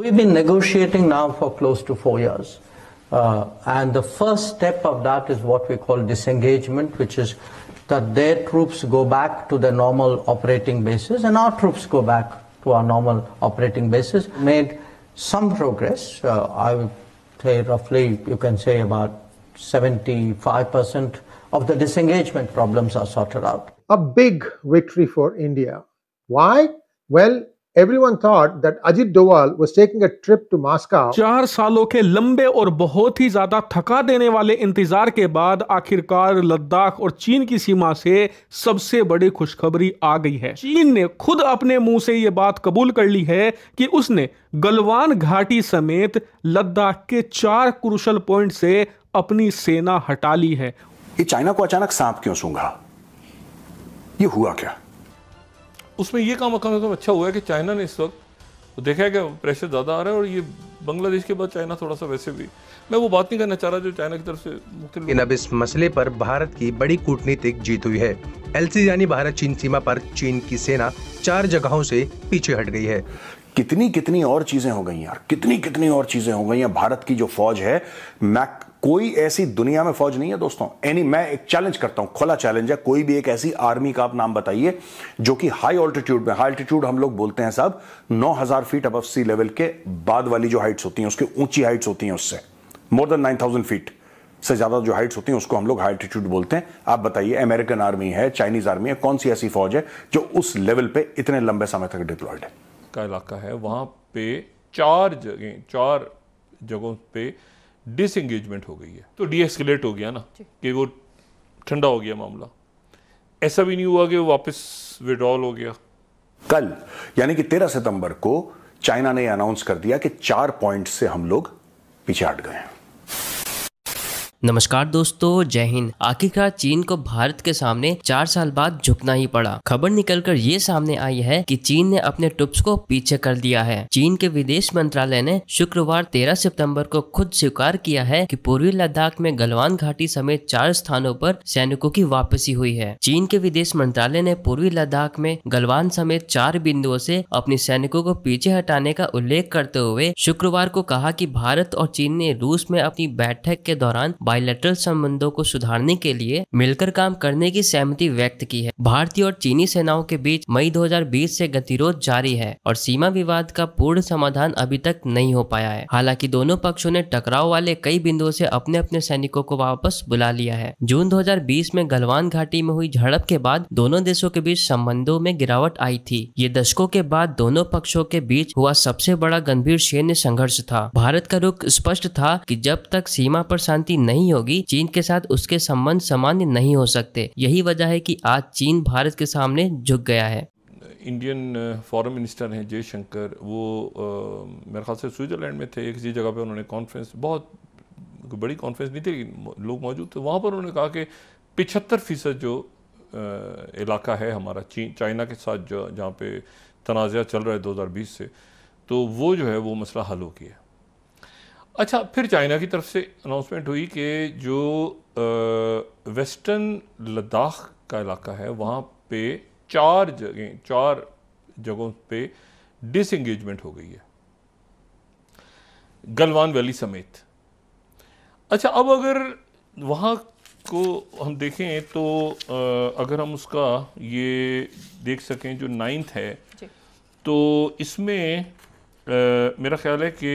We've been negotiating now for close to four years. Uh, and the first step of that is what we call disengagement, which is that their troops go back to their normal operating bases and our troops go back to our normal operating bases. Made some progress. Uh, I would say roughly, you can say about 75% of the disengagement problems are sorted out. A big victory for India. Why? Well, everyone thought that Ajit Doval was taking a trip to Moscow. चार सालों के लंबे और बहुत ही ज्यादा थका देने वाले इंतजार के बाद आखिरकार लद्दाख और चीन की सीमा से सबसे बड़ी खुशखबरी आ गई है चीन ने खुद अपने मुंह से यह बात कबूल कर ली है कि उसने गलवान घाटी समेत लद्दाख के चार क्रुशल पॉइंट से अपनी सेना हटा ली है ये चाइना को अचानक सांप क्यों सूंघा ये हुआ क्या उसमें ये काम कम से कम अच्छा हुआ है कि चाइना ने इस वक्त देखा है कि प्रेशर ज़्यादा आ रहा है और ये बांग्लादेश के बाद चाइना थोड़ा सा वैसे भी मैं वो बात नहीं करना चाह रहा जो चाइना की तरफ से इन अब इस मसले पर भारत की बड़ी कूटनीतिक जीत हुई है एलसी यानी भारत चीन सीमा पर चीन की सेना चार जगहों से पीछे हट गई है कितनी कितनी और चीजें हो गई यार कितनी कितनी और चीजें हो गई हैं भारत की जो फौज है मैक कोई ऐसी दुनिया में फौज नहीं है दोस्तों एनी मैं एक चैलेंज करता हूं खुला चैलेंज है कोई भी एक ऐसी आर्मी का आप नाम बताइए जो कि हाई ऑल्टीट्यूड में हाई ऑल्टीट्यूड हम लोग बोलते हैं सब 9000 फीट अब सी लेवल के बाद वाली जो हाइट्स होती हैं उसकी ऊंची हाइट्स होती हैं उससे मोर देन नाइन फीट से ज्यादा जो हाइट्स होती हैं उसको हम लोग हाई ऑल्टीट्यूड बोलते हैं आप बताइए अमेरिकन आर्मी है चाइनीज आर्मी है कौन सी ऐसी फौज है जो उस लेवल पे इतने लंबे समय तक डिप्लॉयड है का इलाका है वहां पे चार जगह चार जगहों पे डिसंगेजमेंट हो गई है तो डीएसकेलेट हो गया ना कि वो ठंडा हो गया मामला ऐसा भी नहीं हुआ कि वो वापस विड्रॉल हो गया कल यानी कि तेरह सितंबर को चाइना ने अनाउंस कर दिया कि चार पॉइंट से हम लोग पीछे हट गए हैं नमस्कार दोस्तों जय हिंद आखिरकार चीन को भारत के सामने चार साल बाद झुकना ही पड़ा खबर निकलकर ये सामने आई है कि चीन ने अपने टुप्स को पीछे कर दिया है चीन के विदेश मंत्रालय ने शुक्रवार 13 सितंबर को खुद स्वीकार किया है कि पूर्वी लद्दाख में गलवान घाटी समेत चार स्थानों पर सैनिकों की वापसी हुई है चीन के विदेश मंत्रालय ने पूर्वी लद्दाख में गलवान समेत चार बिंदुओं से अपने सैनिकों को पीछे हटाने का उल्लेख करते हुए शुक्रवार को कहा कि भारत और चीन ने रूस में अपनी बैठक के दौरान बायोलेटरल संबंधों को सुधारने के लिए मिलकर काम करने की सहमति व्यक्त की है भारतीय और चीनी सेनाओं के बीच मई 2020 से गतिरोध जारी है और सीमा विवाद का पूर्ण समाधान अभी तक नहीं हो पाया है हालांकि दोनों पक्षों ने टकराव वाले कई बिंदुओं से अपने अपने सैनिकों को वापस बुला लिया है जून 2020 में गलवान घाटी में हुई झड़प के बाद दोनों देशों के बीच संबंधों में गिरावट आई थी ये दशकों के बाद दोनों पक्षों के बीच हुआ सबसे बड़ा गंभीर सैन्य संघर्ष था भारत का रुख स्पष्ट था की जब तक सीमा पर शांति नहीं नहीं होगी चीन के साथ उसके संबंध सामान्य नहीं हो सकते यही वजह है कि आज चीन भारत के सामने झुक गया है इंडियन फॉरेन मिनिस्टर हैं जयशंकर वो आ, मेरे ख्याल से स्विट्ज़रलैंड में थे एक जी जगह पे उन्होंने कॉन्फ्रेंस बहुत बड़ी कॉन्फ्रेंस नहीं थी लोग मौजूद थे वहाँ पर उन्होंने कहा कि पिछहत्तर फ़ीसद जो आ, इलाका है हमारा चीन चाइना के साथ जहाँ पे तनाज़ चल रहा है 2020 से तो वो जो है वो मसला हल हो गया अच्छा फिर चाइना की तरफ से अनाउंसमेंट हुई कि जो आ, वेस्टर्न लद्दाख का इलाका है वहाँ पे चार जगह चार जगहों पे डिसंगेजमेंट हो गई है गलवान वैली समेत अच्छा अब अगर वहाँ को हम देखें तो आ, अगर हम उसका ये देख सकें जो नाइन्थ है तो इसमें आ, मेरा ख्याल है कि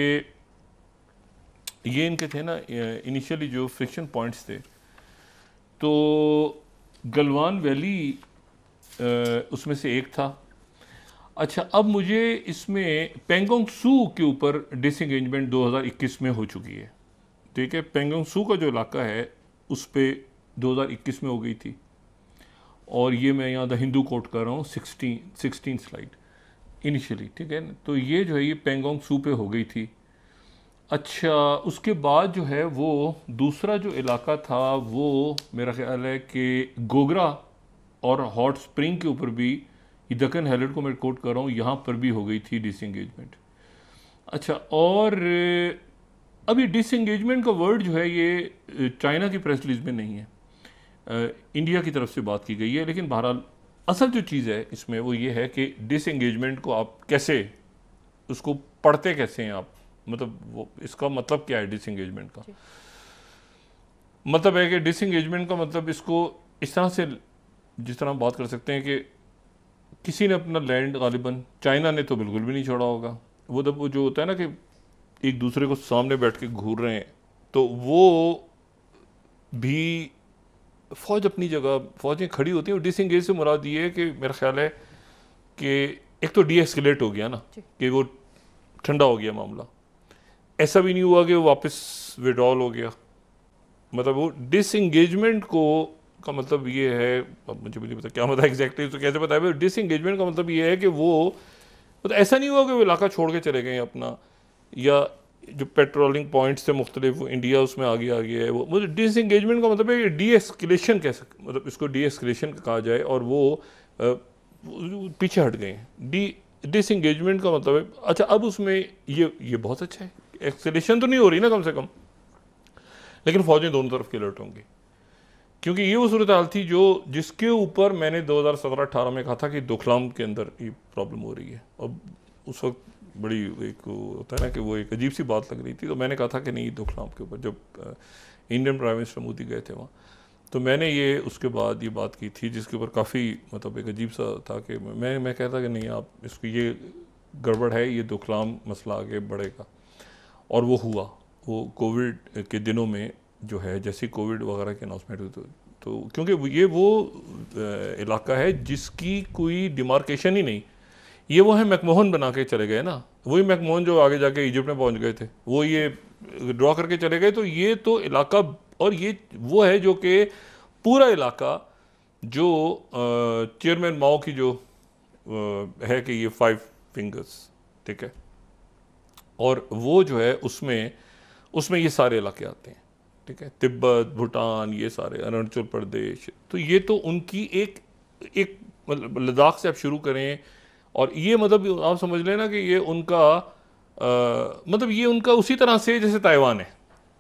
ये इनके थे ना इनिशियली जो फ्रिक्शन पॉइंट्स थे तो गलवान वैली उसमें से एक था अच्छा अब मुझे इसमें पेंगोंग सू के ऊपर डिसंगेजमेंट 2021 में हो चुकी है ठीक है पेंगोंग सू का जो इलाका है उस पर 2021 में हो गई थी और ये मैं यहाँ द हिंदू कोट कर रहा हूँ सिक्सटीन सिक्सटीन स्लाइड इनिशियली ठीक है ना तो ये जो है ये पेंगोंग सू पे हो गई थी अच्छा उसके बाद जो है वो दूसरा जो इलाका था वो मेरा ख्याल है कि गोगरा और हॉट स्प्रिंग के ऊपर भी ये दक्कन हेलेट को मैं कोट कर रहा हूँ यहाँ पर भी हो गई थी डिसंगेजमेंट अच्छा और अभी डिस का वर्ड जो है ये चाइना की प्रेस रिलीज में नहीं है आ, इंडिया की तरफ से बात की गई है लेकिन बहरहाल असल जो चीज़ है इसमें वो ये है कि डिस इंगेजमेंट को आप कैसे उसको पढ़ते कैसे हैं आप मतलब वो इसका मतलब क्या है डिसंगेजमेंट का मतलब है कि डिसंगेजमेंट का मतलब इसको इस तरह से जिस तरह हम बात कर सकते हैं कि किसी ने अपना लैंड गालिबा चाइना ने तो बिल्कुल भी नहीं छोड़ा होगा वो जब वो जो होता है ना कि एक दूसरे को सामने बैठ के घूर रहे हैं तो वो भी फ़ौज अपनी जगह फ़ौजें खड़ी होती हैं और डिसंगेज से मुराद ये है कि मेरा ख्याल है कि एक तो डी हो गया ना कि वो ठंडा हो गया मामला ऐसा भी नहीं हुआ कि वो वापस विड्रॉल हो गया मतलब वो डिसंगेजमेंट को का मतलब ये है अब मुझे भी नहीं पता क्या मतलब एग्जैक्टली तो कैसे बताया डिसंगेजमेंट का मतलब ये है कि वो मतलब ऐसा नहीं हुआ कि वो इलाका छोड़ के चले गए अपना या जो पेट्रोलिंग पॉइंट्स थे मुख्तलिफ इंडिया उसमें आगे आ गया है वो मुझे मतलब डिसंगेजमेंट का मतलब है डी एस्केलेशन कह सक मतलब इसको डी एस्केलेशन कहा जाए और वो पीछे हट गए डी डिसंगेजमेंट का मतलब है अच्छा अब उसमें ये ये बहुत अच्छा है एक्सेलेशन तो नहीं हो रही ना कम से कम लेकिन फौजें दोनों तरफ के अलर्ट होंगी क्योंकि ये वो सूरत हाल थी जो जिसके ऊपर मैंने 2017-18 में कहा था कि दुखलाम के अंदर ये प्रॉब्लम हो रही है अब उस वक्त बड़ी एक होता है ना कि वो एक अजीब सी बात लग रही थी तो मैंने कहा था कि नहीं दुखलाम के ऊपर जब इंडियन प्राइम मिनिस्टर मोदी गए थे वहाँ तो मैंने ये उसके बाद ये बात की थी जिसके ऊपर काफ़ी मतलब एक अजीब सा था कि मैं मैं कहता कि नहीं आप इसको ये गड़बड़ है ये दुखलाम मसला आगे बढ़ेगा और वो हुआ वो कोविड के दिनों में जो है जैसे कोविड वगैरह के अनाउंसमेंट हुई तो, तो क्योंकि ये वो इलाका है जिसकी कोई डिमार्केशन ही नहीं ये वो है मैकमोहन बना के चले गए ना वही मैकमोहन जो आगे जाके इजिप्ट में पहुंच गए थे वो ये ड्रॉ करके चले गए तो ये तो इलाका और ये वो है जो कि पूरा इलाका जो चेयरमैन माओ की जो है कि ये फाइव फिंगर्स ठीक है और वो जो है उसमें उसमें ये सारे इलाके आते हैं ठीक है तिब्बत भूटान ये सारे अरुणाचल प्रदेश तो ये तो उनकी एक एक मतलब लद्दाख से आप शुरू करें और ये मतलब आप समझ लेना कि ये उनका आ, मतलब ये उनका उसी तरह से जैसे ताइवान है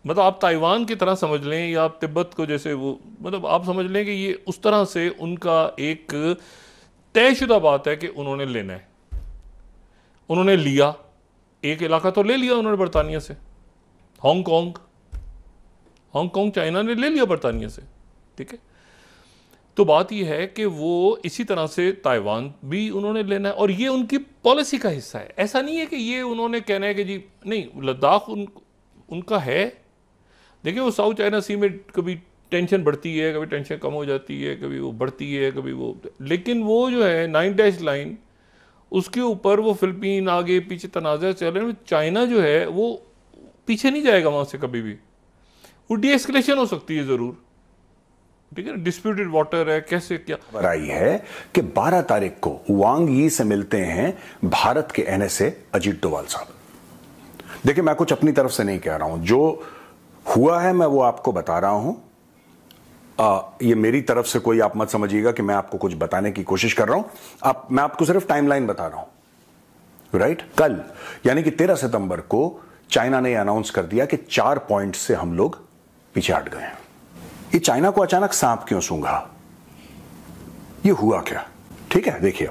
मतलब आप ताइवान की तरह समझ लें या आप तिब्बत को जैसे वो मतलब आप समझ लें कि ये उस तरह से उनका एक तयशुदा बात है कि उन्होंने लेना है उन्होंने लिया एक इलाका तो ले लिया उन्होंने बरतानिया से हांगकॉन्ग हांगकॉन्ग चाइना ने ले लिया बरतानिया से ठीक है तो बात यह है कि वो इसी तरह से ताइवान भी उन्होंने लेना है और ये उनकी पॉलिसी का हिस्सा है ऐसा नहीं है कि ये उन्होंने कहना है कि जी नहीं लद्दाख उन उनका है देखिए वो साउथ चाइना सी में कभी टेंशन बढ़ती है कभी टेंशन कम हो जाती है कभी वो बढ़ती है कभी वो लेकिन वो जो है नाइन डैश लाइन उसके ऊपर वो फिलिपीन आगे पीछे तनाज़ा चल रहे हैं चाइना जो है वो पीछे नहीं जाएगा वहाँ से कभी भी वो डीएस्केलेशन हो सकती है ज़रूर ठीक है डिस्प्यूटेड वाटर है कैसे क्या खबर आई है कि 12 तारीख को वांग यी से मिलते हैं भारत के एनएसए अजीत डोवाल साहब देखिए मैं कुछ अपनी तरफ से नहीं कह रहा हूं जो हुआ है मैं वो आपको बता रहा हूं आ, ये मेरी तरफ से कोई आप मत समझिएगा कि मैं आपको कुछ बताने की कोशिश कर रहा हूं आप मैं आपको सिर्फ टाइमलाइन बता रहा हूं राइट कल यानी कि तेरह सितंबर को चाइना ने अनाउंस कर दिया कि चार पॉइंट से हम लोग पीछे हट गए ये चाइना को अचानक सांप क्यों सूंघा ये हुआ क्या ठीक है देखिए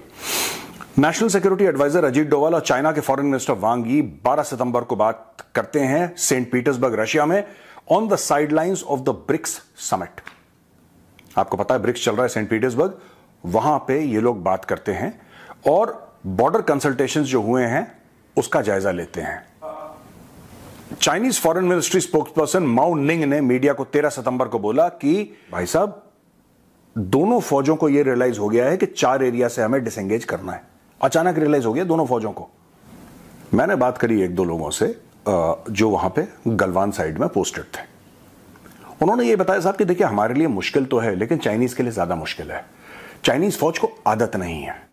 national security adviser Ajit Doval और चाइना के फॉरेन मिनिस्टर वांग यी 12 सितंबर को बात करते हैं सेंट पीटर्सबर्ग रशिया में on the sidelines of the BRICS summit आपको पता है ब्रिक्स चल रहा है सेंट पीटर्सबर्ग वहां पे ये लोग बात करते हैं और बॉर्डर कंसल्टेशंस जो हुए हैं उसका जायजा लेते हैं Chinese foreign ministry spokesperson Mao Ning ने मीडिया को 13 सितंबर को बोला कि भाई साहब दोनों फौजों को यह रियलाइज हो गया है कि चार एरिया से हमें डिसंगेज करना है अचानक रियलाइज हो गया दोनों फौजों को मैंने बात करी एक दो लोगों से जो वहां पे गलवान साइड में पोस्टेड थे उन्होंने ये बताया साहब कि देखिए हमारे लिए मुश्किल तो है लेकिन चाइनीज़ के लिए ज़्यादा मुश्किल है चाइनीज़ फौज को आदत नहीं है